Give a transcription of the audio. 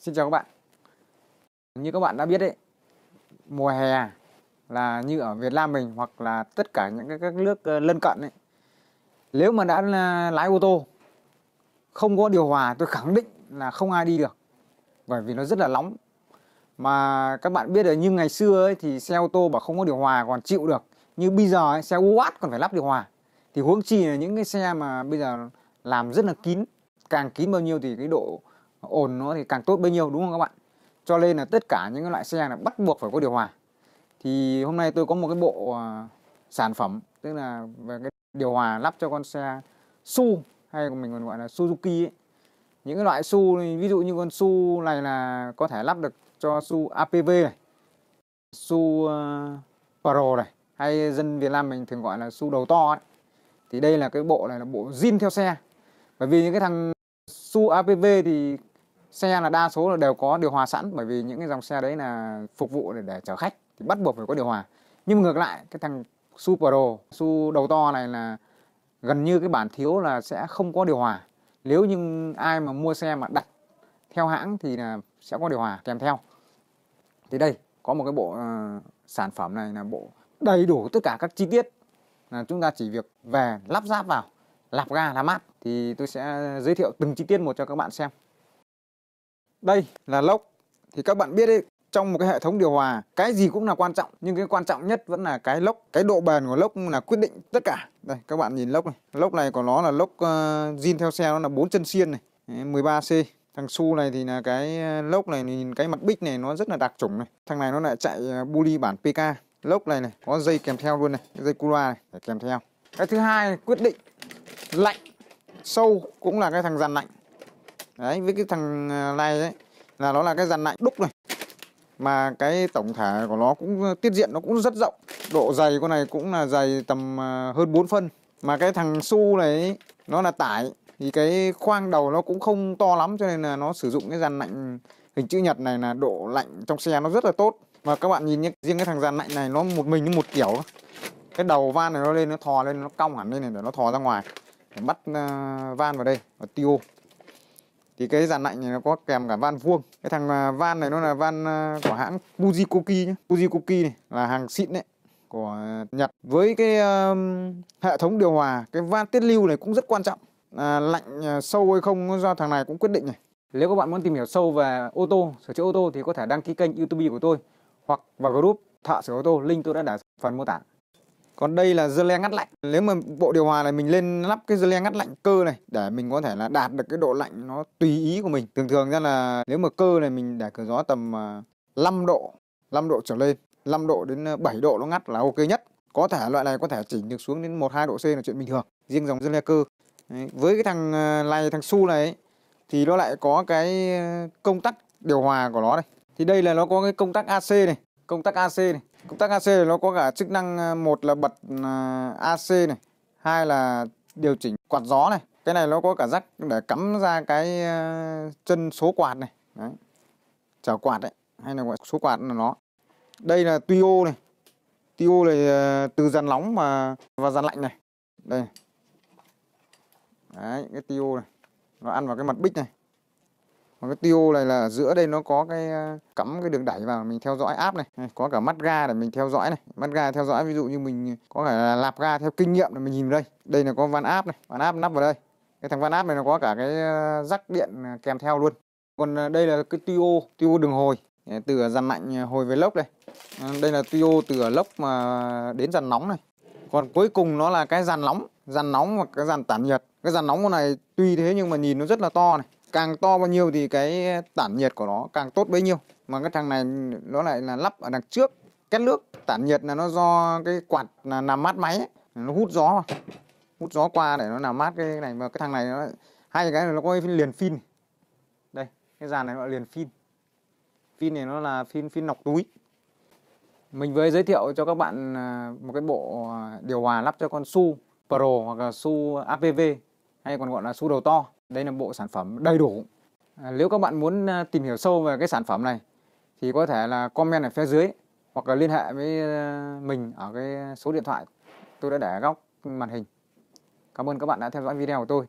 Xin chào các bạn Như các bạn đã biết đấy Mùa hè là như ở Việt Nam mình hoặc là tất cả những cái các nước ờ, lân cận ấy Nếu mà đã ờ, lái ô tô không có điều hòa tôi khẳng định là không ai đi được Bởi vì nó rất là nóng Mà các bạn biết rồi như ngày xưa ấy thì xe ô tô mà không có điều hòa còn chịu được Như bây giờ ấy, xe UAT còn phải lắp điều hòa Thì huống chi là những cái xe mà bây giờ làm rất là kín Càng kín bao nhiêu thì cái độ ồn nó thì càng tốt bấy nhiêu đúng không các bạn cho nên là tất cả những loại xe là bắt buộc phải có điều hòa thì hôm nay tôi có một cái bộ à, sản phẩm tức là về cái điều hòa lắp cho con xe su hay mình còn gọi là Suzuki ấy. những cái loại su ví dụ như con su này là có thể lắp được cho su APV này su uh, Pro này hay dân Việt Nam mình thường gọi là su đầu to ấy. thì đây là cái bộ này là bộ zin theo xe bởi vì những cái thằng su APV thì xe là đa số là đều có điều hòa sẵn bởi vì những cái dòng xe đấy là phục vụ để, để chở khách thì bắt buộc phải có điều hòa nhưng ngược lại cái thằng su pro su đầu to này là gần như cái bản thiếu là sẽ không có điều hòa nếu như ai mà mua xe mà đặt theo hãng thì là sẽ có điều hòa kèm theo thì đây có một cái bộ uh, sản phẩm này là bộ đầy đủ tất cả các chi tiết là chúng ta chỉ việc về lắp ráp vào lạp ga làm mát thì tôi sẽ ờ, giới thiệu từng chi tiết một cho các bạn xem đây là lốc. Thì các bạn biết đấy, trong một cái hệ thống điều hòa cái gì cũng là quan trọng nhưng cái quan trọng nhất vẫn là cái lốc cái độ bền của lốc là quyết định tất cả đây các bạn nhìn lốc này lốc này của nó là lốc uh, theo xe nó là bốn chân xiên này 13 c thằng su này thì là cái ờ, lốc này nhìn cái mặt bích này nó rất là đặc trủng này thằng này nó lại chạy ờ, buli bản pk lốc này này có dây kèm theo luôn này cái dây cura này để kèm theo cái thứ hai quyết định lạnh sâu cũng là cái thằng dàn lạnh đấy với cái thằng này đấy là nó là cái dàn lạnh đúc này mà cái tổng thể của nó cũng à, tiết diện nó cũng rất rộng độ dày con này cũng là dày tầm à, hơn 4 phân mà cái thằng su này nó là tải thì cái khoang đầu nó cũng không to lắm cho nên là nó sử dụng cái dàn lạnh hình chữ nhật này là độ lạnh trong xe nó rất là tốt mà các bạn nhìn nhé, riêng cái thằng dàn lạnh này nó một mình như một kiểu cái đầu van này nó lên nó thò lên nó cong hẳn lên này để nó thò ra ngoài để bắt à, van vào đây và tiêu thì cái dàn lạnh này nó có kèm cả van vuông cái thằng à, van này nó là van à, của hãng Fujikoki nhé Fujikoki này là hàng xịn đấy của Nhật với cái uh, hệ thống điều hòa cái van tiết lưu này cũng rất quan trọng à, lạnh sâu hay không do thằng này cũng quyết định này nếu các bạn muốn tìm hiểu sâu về ô tô sửa chữa ô tô thì có thể đăng ký kênh YouTube của tôi hoặc vào group thợ sửa ô tô link tôi đã để phần mô tả còn đây là dơ le ngắt lạnh nếu mà bộ điều hòa này mình lên lắp cái dơ le ngắt lạnh cơ này để mình có thể là đạt được cái độ lạnh nó tùy ý của mình thường thường ra là nếu mà cơ này mình để cửa gió tầm 5 à, độ 5 độ trở lên 5 độ đến 7 à, độ nó ngắt là ok nhất có thể loại này có thể chỉnh được xuống đến 1 2 độ C là chuyện bình thường riêng dòng dơ le cơ với cái thằng à, này thằng su này thì nó lại có cái công tắc điều hòa của nó đây thì đây là nó có cái công tắc AC này công tắc AC này Công tắc AC nó có cả chức năng ờ, một là bật ờ, AC này, hai là điều chỉnh quạt gió này. Cái này nó có cả rắc để cắm ra cái ờ, chân số quạt này. Đấy. Chảo quạt đấy, hay là gọi số quạt là nó. Đây là tuy này. Tuy này từ dàn nóng mà và dàn lạnh này. Đây. Đấy, cái tiêu này. Nó ăn vào cái mặt bích này mà cái tiêu này là giữa đây nó có cái ờ, cắm cái đường đẩy vào mình theo dõi áp này có cả mắt ga để mình theo dõi này mắt ga theo dõi ví dụ như mình có cả là lạp ga theo kinh nghiệm là mình nhìn đây đây là có van áp này van áp nắp vào đây cái thằng van áp này nó có cả cái ờ, rắc điện ờ, kèm theo luôn còn đây là cái tiêu tiêu đường hồi từ dàn lạnh hồi về lốc đây đây là tiêu từ lốc mà đến dàn nóng này còn cuối cùng nó là cái dàn nóng dàn nóng và cái dàn tản nhiệt cái dàn nóng này tuy thế nhưng mà nhìn nó rất là to này càng to bao nhiêu thì cái tản nhiệt của nó càng tốt bấy nhiêu mà cái thằng này nó lại là lắp ở đằng trước két nước tản nhiệt là nó do cái quạt là làm mát máy ấy. nó hút gió mà hút gió qua để nó làm mát cái này mà cái thằng này nó hai cái này nó có liền phin đây cái dàn này nó liền phin phin này nó là phin phin nọc túi mình với giới thiệu cho các bạn à, một cái bộ à, điều hòa lắp cho con su pro hoặc là su apv hay còn gọi là su đầu to đây là bộ sản phẩm đầy đủ à, nếu các bạn muốn à, tìm hiểu sâu về cái sản phẩm này thì có thể là comment ở phía dưới hoặc là liên hệ với à, mình ở cái số điện thoại tôi đã để góc màn hình cảm ơn các bạn đã theo dõi video của tôi